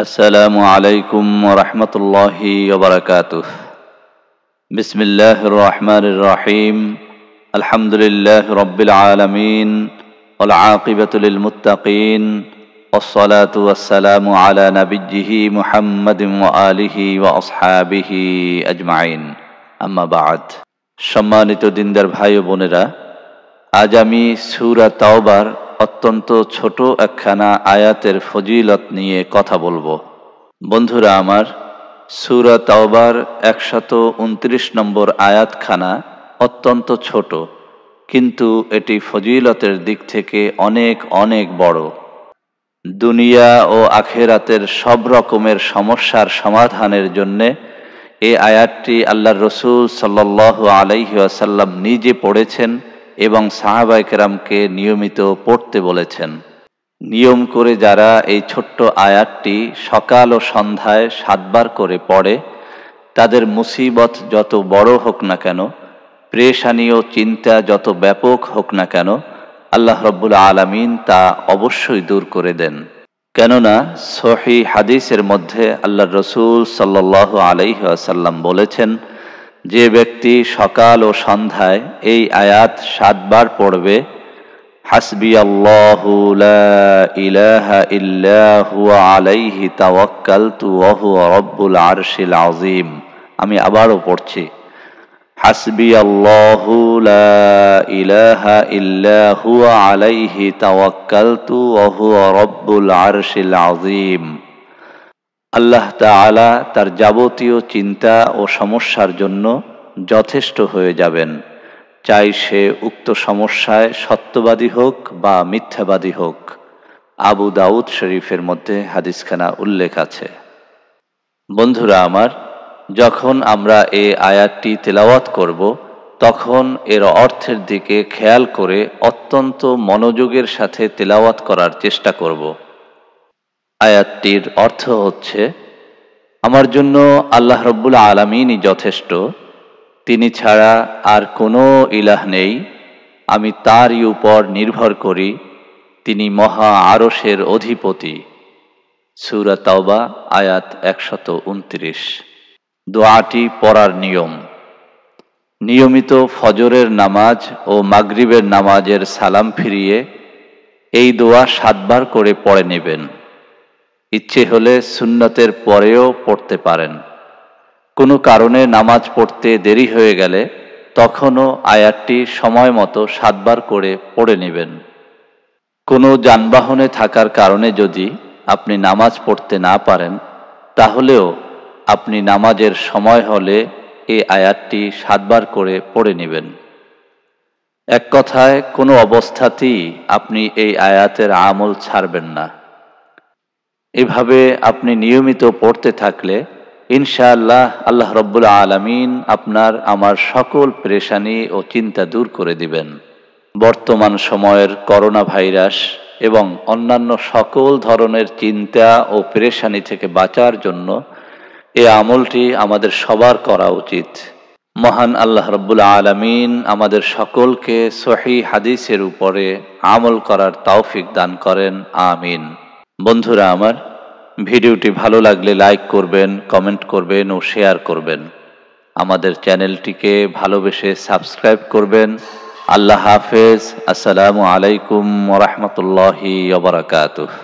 السلام عليكم ورحمة الله وبركاته بسم الله الرحمن الرحيم الحمد لله رب العالمين والعاقبة للمتقين والصلاة والسلام على نبيه محمد وآله وأصحابه أجمعين أما بعد সম্মানিত دندر بھائي বোনেরা آجامي سورة توبار অত্যন্ত ছোট একখানা আয়াতের ফজিলত নিয়ে কথা বলবো বন্ধুরা আমার সুরা তাওবার একশত উনত্রিশ নম্বর আয়াতখানা অত্যন্ত ছোট কিন্তু এটি ফজিলতের দিক থেকে অনেক অনেক বড় দুনিয়া ও আখেরাতের সব রকমের সমস্যার সমাধানের জন্যে এ আয়াতটি আল্লাহ রসুল সাল্লাহ আলাইহাসাল্লাম নিজে পড়েছেন এবং কেরামকে নিয়মিত পড়তে বলেছেন নিয়ম করে যারা এই ছোট্ট আয়াতটি সকাল ও সন্ধ্যায় সাতবার করে পড়ে তাদের মুসিবত যত বড় হোক না কেন প্রেশানীয় চিন্তা যত ব্যাপক হোক না কেন আল্লাহ রব্বুল আলমিন তা অবশ্যই দূর করে দেন কেননা সহি হাদিসের মধ্যে আল্লাহ রসুল সাল্লাহ আলহি আসাল্লাম বলেছেন যে ব্যক্তি সকাল ও সন্ধ্যায় এই আয়াত সাতবার পড়বে হাসবি আল্লাহু ইলাহা ইল্লা আরশিল আযীম আমি আবারও পড়ছি হাসবি আল্লাহু লা ইলাহা ইল্লা হুয়া আলাইহি তু অহু হুয়া আরশিল আযীম আল্লাহ তালা তার যাবতীয় চিন্তা ও সমস্যার জন্য যথেষ্ট হয়ে যাবেন চাই সে উক্ত সমস্যায় সত্যবাদী হোক বা মিথ্যাবাদী হোক আবু দাউদ শরীফের মধ্যে হাদিসখানা উল্লেখ আছে বন্ধুরা আমার যখন আমরা এ আয়াতটি তেলাওয়াত করব তখন এর অর্থের দিকে খেয়াল করে অত্যন্ত মনোযোগের সাথে তেলাওয়াত করার চেষ্টা করব আয়াতটির অর্থ হচ্ছে আমার জন্য আল্লাহ রব্বুল আলমিনই যথেষ্ট তিনি ছাড়া আর কোনো ইলাহ নেই আমি তারই উপর নির্ভর করি তিনি মহা আরসের অধিপতি সুরা তাওবা আয়াত একশত উনত্রিশ দোয়াটি পড়ার নিয়ম নিয়মিত ফজরের নামাজ ও মাগরিবের নামাজের সালাম ফিরিয়ে এই দোয়া সাতবার করে পড়ে নেবেন ইচ্ছে হলে সুন্নতের পরেও পড়তে পারেন কোনো কারণে নামাজ পড়তে দেরি হয়ে গেলে তখনও আয়াতটি সময় মতো সাতবার করে পড়ে নেবেন কোনো যানবাহনে থাকার কারণে যদি আপনি নামাজ পড়তে না পারেন তাহলেও আপনি নামাজের সময় হলে এই আয়াতটি সাতবার করে পড়ে নেবেন এক কথায় কোনো অবস্থাতেই আপনি এই আয়াতের আমল ছাড়বেন না এভাবে আপনি নিয়মিত পড়তে থাকলে ইনশাআল্লাহ আল্লাহ রব্বুল আলমিন আপনার আমার সকল পেরেশানি ও চিন্তা দূর করে দিবেন বর্তমান সময়ের করোনা ভাইরাস এবং অন্যান্য সকল ধরনের চিন্তা ও পেরেশানি থেকে বাঁচার জন্য এ আমলটি আমাদের সবার করা উচিত মহান আল্লাহ রব্বুল আলমিন আমাদের সকলকে সহি হাদিসের উপরে আমল করার তৌফিক দান করেন আমিন বন্ধুরা আমার ভিডিওটি ভালো লাগলে লাইক করবেন কমেন্ট করবেন ও শেয়ার করবেন আমাদের চ্যানেলটিকে ভালোবেসে সাবস্ক্রাইব করবেন আল্লাহ হাফেজ আসসালামু আলাইকুম রহমতুল্লাহি অবরাকাতুহ